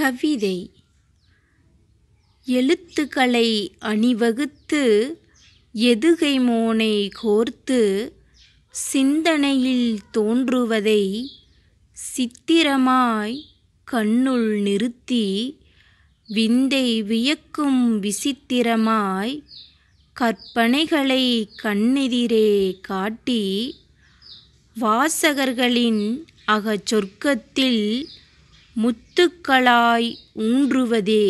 கவிதை எழுத்துக்களை அணிவகுத்து எதுகை மோனை கோர்த்து சிந்தனையில் தோன்றுவதை சித்திரமாய் கண்ணுள் நிறுத்தி விந்தை வியக்கும் விசித்திரமாய் கற்பனைகளை கண்ணெதிரே காட்டி வாசகர்களின் அகச்சொர்க்கத்தில் முத்துக்களாய் ஊன்றுவதே